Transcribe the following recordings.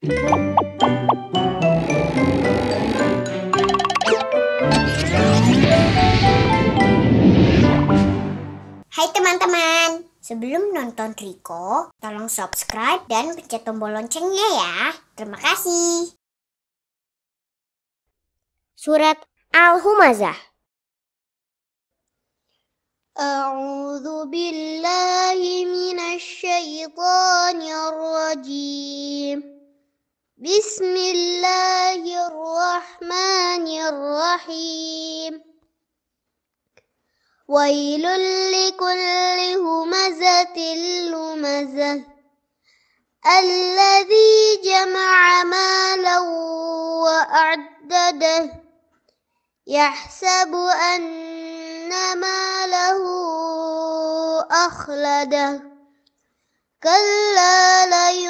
Hai teman-teman, sebelum nonton Riko, tolong subscribe dan pencet tombol loncengnya ya. Terima kasih. Surat Al-Humazah A'udzu billahi minasy syaithanir rajim بسم الله الرحمن الرحيم ويل لكل همزة لمزة الذي جمع مالا وأعدده يحسب أن ماله أخلده كلا لينصرن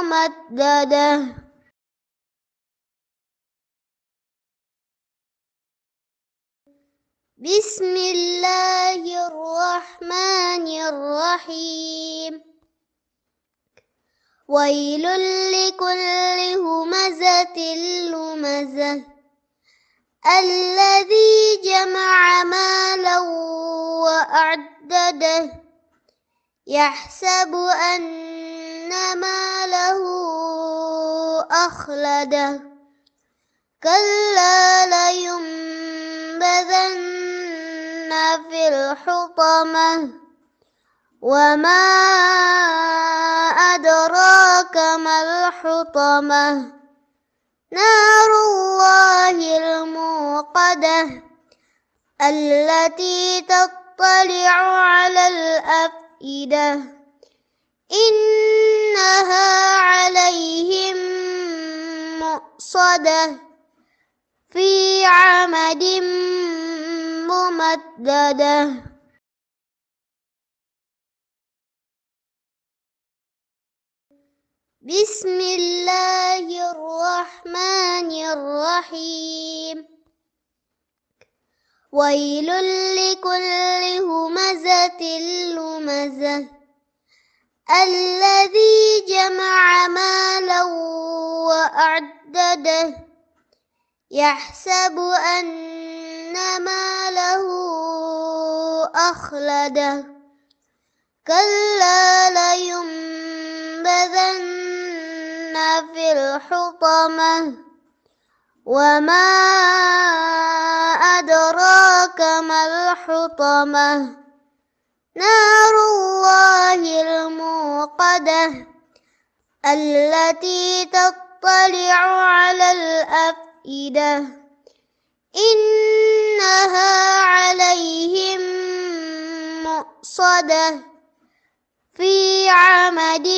مدده بسم الله الرحمن الرحيم ويل لكل همزة لمزة الذي جمع مالا وأعدده يحسب أن ما له أخلده كلا لينبذن في الحطمة وما أدراك ما الحطمة نار الله الموقدة التي تطلع على الأفئدة إن وجعلناها عليهم مؤصدة في عمد ممدده بسم الله الرحمن الرحيم ويل لكل همزة لمزة الذي جمع مالا وأعدده يحسب أن ماله أخلده كلا لينبذن في الحطمة وما أدراك ما الحطمة نار الله الموقدة التي تطلع على الأفئدة إنها عليهم مؤصدة في عمد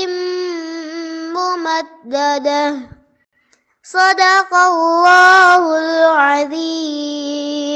ممددة صدق الله العظيم